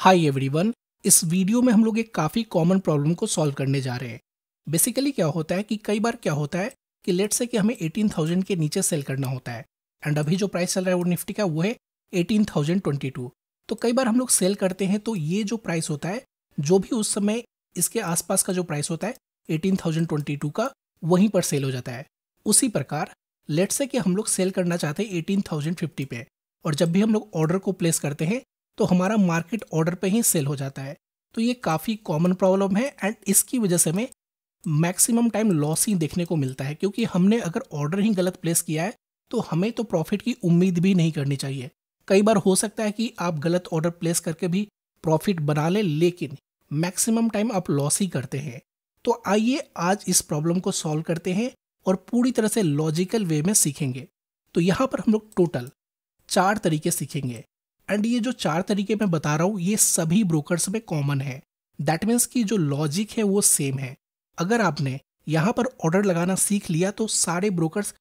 hi everyone इस video में हम लोग एक काफ़ी कॉमन प्रॉब्लम को सॉल्व करने जा रहे हैं बेसिकली क्या होता है कि कई बार क्या होता है कि लेट से कि हमें 18,000 के नीचे सेल करना होता है एंड अभी जो प्राइस चल रहा है वो निफ्टी का वो है 18,022 तो कई बार हम लोग सेल करते हैं तो ये जो प्राइस होता है जो भी उस समय इसके आसपास का जो प्राइस होता है टू का वहीं पर सेल हो जाता है उसी प्रकार लेट से कि हम लोग सेल करना चाहते हैं फिफ्टी पे और जब भी हम लोग ऑर्डर को प्लेस करते हैं तो हमारा मार्केट ऑर्डर पे ही सेल हो जाता है तो ये काफ़ी कॉमन प्रॉब्लम है एंड इसकी वजह से हमें मैक्सिमम टाइम लॉस ही देखने को मिलता है क्योंकि हमने अगर ऑर्डर ही गलत प्लेस किया है तो हमें तो प्रॉफिट की उम्मीद भी नहीं करनी चाहिए कई बार हो सकता है कि आप गलत ऑर्डर प्लेस करके भी प्रॉफिट बना लें लेकिन मैक्सिमम टाइम आप लॉस ही करते हैं तो आइए आज इस प्रॉब्लम को सॉल्व करते हैं और पूरी तरह से लॉजिकल वे में सीखेंगे तो यहाँ पर हम लोग टोटल चार तरीके सीखेंगे एंड ये जो चार तरीके मैं बता रहा हूँ ये सभी ब्रोकर्स में कॉमन है दैट मीन्स कि जो लॉजिक है वो सेम है अगर आपने यहाँ पर ऑर्डर लगाना सीख लिया तो सारे ब्रोकर्स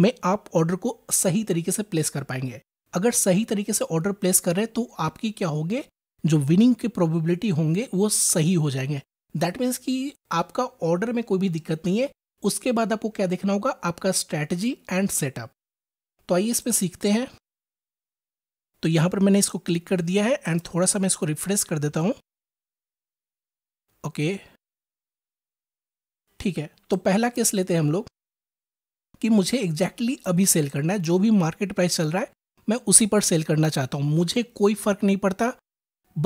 में आप ऑर्डर को सही तरीके से प्लेस कर पाएंगे अगर सही तरीके से ऑर्डर प्लेस कर रहे हैं तो आपकी क्या होगी जो विनिंग की प्रोबेबिलिटी होंगे वो सही हो जाएंगे दैट मीन्स कि आपका ऑर्डर में कोई भी दिक्कत नहीं है उसके बाद आपको क्या देखना होगा आपका स्ट्रैटेजी एंड सेटअप तो आइए इसमें सीखते हैं तो यहाँ पर मैंने इसको क्लिक कर दिया है एंड थोड़ा सा मैं इसको रिफ्रेश कर देता हूँ ओके ठीक है तो पहला केस लेते हैं हम लोग कि मुझे एग्जैक्टली exactly अभी सेल करना है जो भी मार्केट प्राइस चल रहा है मैं उसी पर सेल करना चाहता हूँ मुझे कोई फ़र्क नहीं पड़ता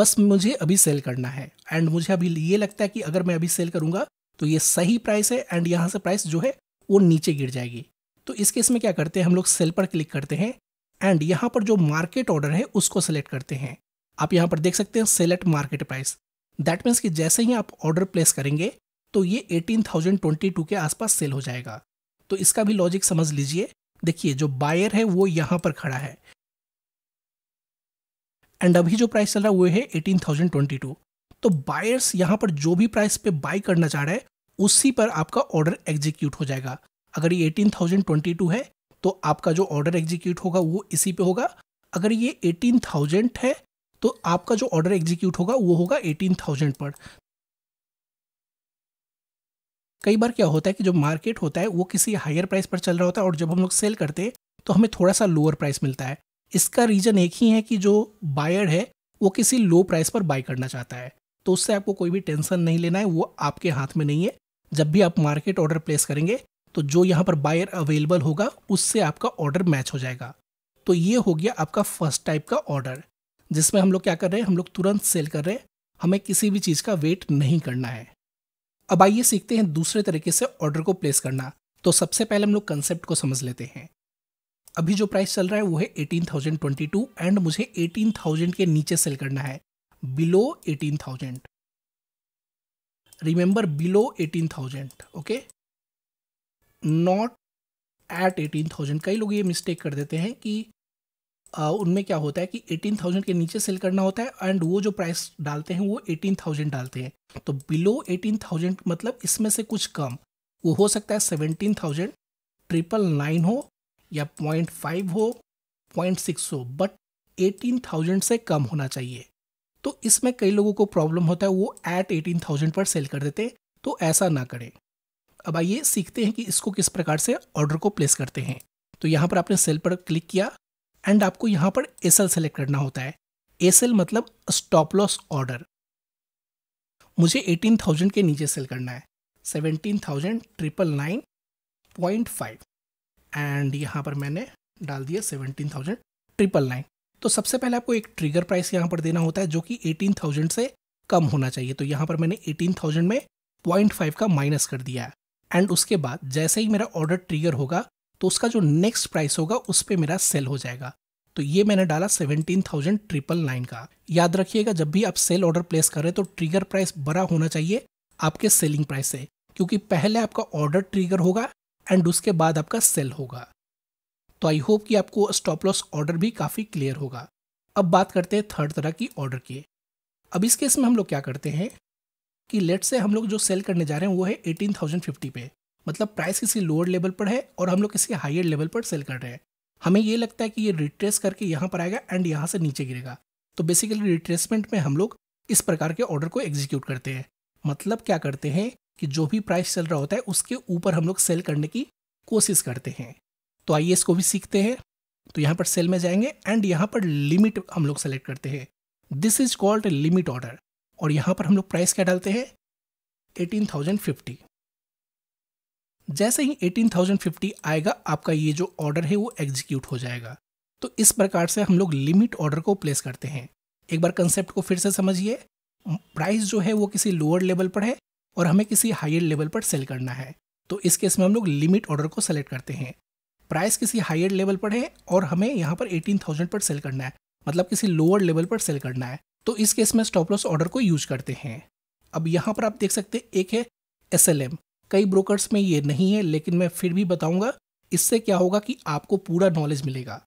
बस मुझे अभी सेल करना है एंड मुझे अभी ये लगता है कि अगर मैं अभी सेल करूँगा तो ये सही प्राइस है एंड यहाँ से प्राइस जो है वो नीचे गिर जाएगी तो इस केस में क्या करते हैं हम लोग सेल पर क्लिक करते हैं एंड यहाँ पर जो मार्केट ऑर्डर है उसको सेलेक्ट करते हैं आप यहाँ पर देख सकते हैं select market price that means कि जैसे ही आप ऑर्डर प्लेस करेंगे तो ये 18,022 के आसपास सेल हो जाएगा तो इसका भी लॉजिक समझ लीजिए देखिए जो बायर है वो यहाँ पर खड़ा है एंड अभी जो प्राइस चल रहा है वो है टू तो बायर्स यहाँ पर जो भी प्राइस पे बाई करना चाह रहे हैं उसी पर आपका ऑर्डर एग्जीक्यूट हो जाएगा अगर ये 18,022 है तो आपका जो ऑर्डर एग्जीक्यूट होगा वो इसी पे होगा अगर ये एटीन थाउजेंड है तो आपका जो ऑर्डर एग्जीक्यूट होगा वो होगा एटीन थाउजेंड पर कई बार क्या होता है कि जो मार्केट होता है वो किसी हायर प्राइस पर चल रहा होता है और जब हम लोग सेल करते हैं तो हमें थोड़ा सा लोअर प्राइस मिलता है इसका रीज़न एक ही है कि जो बायर है वो किसी लो प्राइस पर बाई करना चाहता है तो उससे आपको कोई भी टेंशन नहीं लेना है वो आपके हाथ में नहीं है जब भी आप मार्केट ऑर्डर प्लेस करेंगे तो जो यहाँ पर बायर अवेलेबल होगा उससे आपका ऑर्डर मैच हो जाएगा तो ये हो गया आपका फर्स्ट टाइप का ऑर्डर जिसमें हम लोग क्या कर रहे हैं हम लोग तुरंत सेल कर रहे हैं हमें किसी भी चीज़ का वेट नहीं करना है अब आइए सीखते हैं दूसरे तरीके से ऑर्डर को प्लेस करना तो सबसे पहले हम लोग कंसेप्ट को समझ लेते हैं अभी जो प्राइस चल रहा है वो है eighteen thousand twenty two and मुझे एटीन थाउजेंड के नीचे सेल करना है below eighteen thousand remember below eighteen thousand okay not at eighteen thousand कई लोग ये मिस्टेक कर देते हैं कि आ, उनमें क्या होता है कि एटीन थाउजेंड के नीचे सेल करना होता है एंड वो जो प्राइस डालते हैं वो एटीन थाउजेंड डालते हैं तो बिलो एटीन थाउजेंड मतलब इसमें से कुछ कम वो हो सकता है सेवनटीन थाउजेंड ट्रिपल नाइन हो या पॉइंट फाइव हो पॉइंट सिक्स हो बट एटीन थाउजेंड से कम होना चाहिए तो इसमें कई लोगों को प्रॉब्लम होता है वो एट एटीन थाउजेंड पर सेल कर देते हैं तो ऐसा ना करें अब आइए सीखते हैं कि इसको किस प्रकार से ऑर्डर को प्लेस करते हैं तो यहाँ पर आपने सेल पर क्लिक किया एंड आपको यहाँ पर एल सेलेक्ट करना होता है एसएल मतलब स्टॉप लॉस ऑर्डर मुझे 18,000 के नीचे सेल करना है 17,000 triple nine point five and यहाँ पर मैंने डाल दिया 17,000 ट्रिपल नाइन तो सबसे पहले आपको एक ट्रिगर प्राइस यहाँ पर देना होता है जो कि 18,000 से कम होना चाहिए तो यहाँ पर मैंने 18,000 में 0.5 का माइनस कर दिया है एंड उसके बाद जैसे ही मेरा ऑर्डर ट्रिगर होगा तो उसका जो नेक्स्ट प्राइस होगा उस पर मेरा सेल हो जाएगा तो ये मैंने डाला सेवनटीन थाउजेंड ट्रिपल नाइन का याद रखिएगा जब भी आप सेल ऑर्डर प्लेस करें तो ट्रिगर प्राइस बड़ा होना चाहिए आपके सेलिंग प्राइस से क्योंकि पहले आपका ऑर्डर ट्रिगर होगा एंड उसके बाद आपका सेल होगा तो आई होप कि आपको स्टॉप लॉस ऑर्डर भी काफ़ी क्लियर होगा अब बात करते हैं थर्ड तरह की ऑर्डर की अब इस केस में हम लोग क्या करते हैं कि लेट से हम लोग जो सेल करने जा रहे हैं वो है एटीन थाउजेंड फिफ्टी पे मतलब प्राइस किसी लोअर लेवल पर है और हम लोग किसी हाइयर लेवल पर सेल कर रहे हैं हमें ये लगता है कि ये रिट्रेस करके यहाँ पर आएगा एंड यहाँ से नीचे गिरेगा तो बेसिकली रिट्रेसमेंट में हम लोग इस प्रकार के ऑर्डर को एग्जीक्यूट करते हैं मतलब क्या करते हैं कि जो भी प्राइस चल रहा होता है उसके ऊपर हम लोग सेल करने की कोशिश करते हैं तो आइए इसको भी सीखते हैं तो यहाँ पर सेल में जाएंगे एंड यहाँ पर लिमिट हम लोग सेलेक्ट करते हैं this is called limit order और यहाँ पर हम लोग प्राइस क्या डालते हैं एटीन थाउजेंड फिफ्टी जैसे ही एटीन थाउजेंड फिफ्टी आएगा आपका ये जो ऑर्डर है वो एग्जीक्यूट हो जाएगा तो इस प्रकार से हम लोग लिमिट ऑर्डर को प्लेस करते हैं एक बार कंसेप्ट को फिर से समझिए प्राइस जो है वो किसी लोअर लेवल पर है और हमें किसी हायर लेवल पर सेल करना है तो इस केस में हम लोग लिमिट ऑर्डर को सेलेक्ट करते हैं प्राइस किसी हायर लेवल पर है और हमें यहाँ पर एटीन थाउजेंड पर सेल करना है मतलब किसी लोअर लेवल पर सेल करना है तो इस केस में स्टॉप लॉस ऑर्डर को यूज करते हैं अब यहाँ पर आप देख सकते हैं एक है एस कई ब्रोकर्स में ये नहीं है लेकिन मैं फिर भी बताऊँगा इससे क्या होगा कि आपको पूरा नॉलेज मिलेगा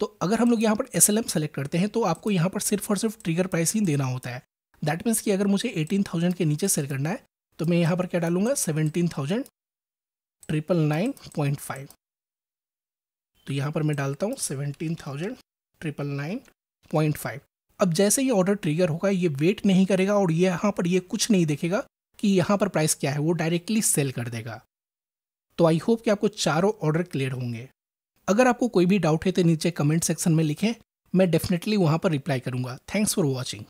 तो अगर हम लोग यहाँ पर एस सेलेक्ट करते हैं तो आपको यहाँ पर सिर्फ और सिर्फ ट्रिगर प्राइस ही देना होता है दैट मीन्स कि अगर मुझे एटीन थाउजेंड के नीचे सेल करना है तो मैं यहाँ पर क्या डालूंगा seventeen thousand triple nine point five तो यहाँ पर मैं डालता हूँ seventeen thousand triple nine point five अब जैसे ही ऑर्डर ट्रिगर होगा ये वेट नहीं करेगा और ये यहाँ पर ये कुछ नहीं देखेगा कि यहाँ पर प्राइस क्या है वो डायरेक्टली सेल कर देगा तो आई होप कि आपको चारों ऑर्डर क्लियर होंगे अगर आपको कोई भी डाउट है तो नीचे कमेंट सेक्शन में लिखें मैं डेफिनेटली वहाँ पर रिप्लाई करूँगा थैंक्स फॉर वॉचिंग